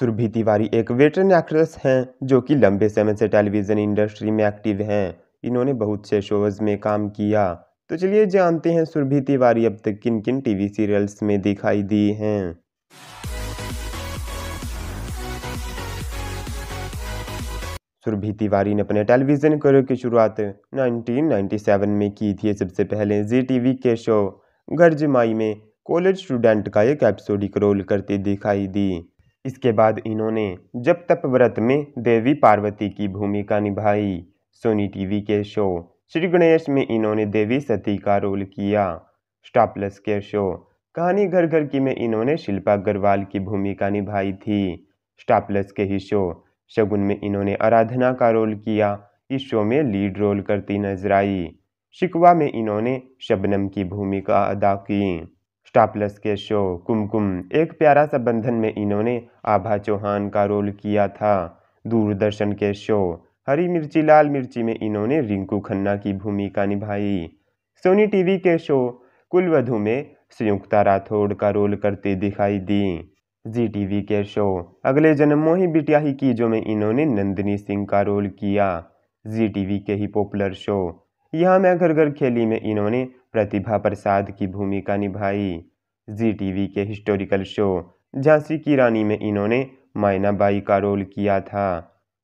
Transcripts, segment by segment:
सुरभि तिवारी एक veteran actress हैं जो कि लंबे समय से टेलीविज़न इंडस्ट्री में एक्टिव हैं इन्होंने बहुत से शोज़ में काम किया तो चलिए जानते हैं सुरभि तिवारी अब तक किन किन टीवी सीरियल्स में दिखाई दी हैं सुरभि तिवारी ने अपने टेलीविज़न करियर की शुरुआत 1997 में की थी सबसे पहले जी टीवी के शो गर्जमाई में कॉलेज स्टूडेंट का एक एपिसोडिक रोल करती दिखाई दी इसके बाद इन्होंने जब तप व्रत में देवी पार्वती की भूमिका निभाई सोनी टीवी के शो श्री गणेश में इन्होंने देवी सती का रोल किया स्टापलस के शो कहानी घर घर की में इन्होंने शिल्पा अग्रवाल की भूमिका निभाई थी स्टापलस के ही शो शगुन में इन्होंने आराधना का रोल किया इस शो में लीड रोल करती नजर आई शिकवा में इन्होंने शबनम की भूमिका अदा की स्टापलस के शो कुमकुम एक प्यारा सा बंधन में इन्होंने आभा चौहान का रोल किया था दूरदर्शन के शो हरी मिर्ची लाल मिर्ची में इन्होंने रिंकू खन्ना की भूमिका निभाई सोनी टीवी के शो कुलवधु में संयुक्ता राठौड़ का रोल करते दिखाई दी जी टीवी के शो अगले जन्म मोही बिटिया ही जो में इन्होंने नंदिनी सिंह का रोल किया जी टीवी के ही पॉपुलर शो यहाँ मैं घर घर खेली में इन्होंने प्रतिभा प्रसाद की भूमिका निभाई जी टीवी के हिस्टोरिकल शो झांसी की रानी में इन्होंने मायनाबाई का रोल किया था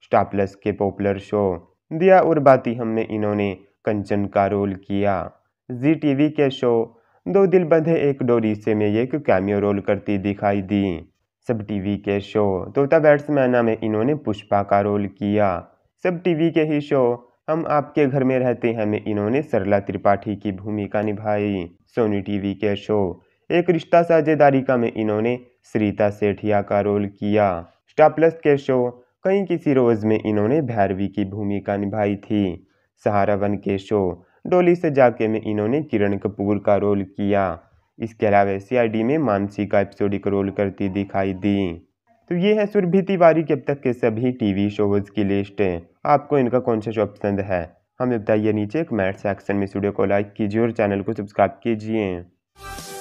स्टापलस के पॉपुलर शो दिया और बाती हम में इन्होंने कंचन का रोल किया जी टीवी के शो दो दिल बंधे एक डोरी से में एक कैमियो रोल करती दिखाई दी सब टीवी के शो तोता बैट्समैना में इन्होंने पुष्पा का रोल किया सब टीवी के ही शो हम आपके घर में रहते हैं में इन्होंने सरला त्रिपाठी की भूमिका निभाई सोनी टीवी के शो एक रिश्ता साझेदारी का में इन्होंने श्रीता सेठिया का रोल किया स्टार प्लस के शो कहीं किसी रोज में इन्होंने भैरवी की भूमिका निभाई थी सहारा वन के शो डोली से जाके में इन्होंने किरण कपूर का रोल किया इसके अलावा सी में मानसी का एपिसोडिक रोल करती दिखाई दी तो ये है सुरभि तिवारी के अब तक के सभी टीवी शोज की लिस्ट आपको इनका कौन सा शो पसंद है हमें बताइए नीचे कमेंट सेक्शन में स्टूडियो को लाइक कीजिए और चैनल को सब्सक्राइब कीजिए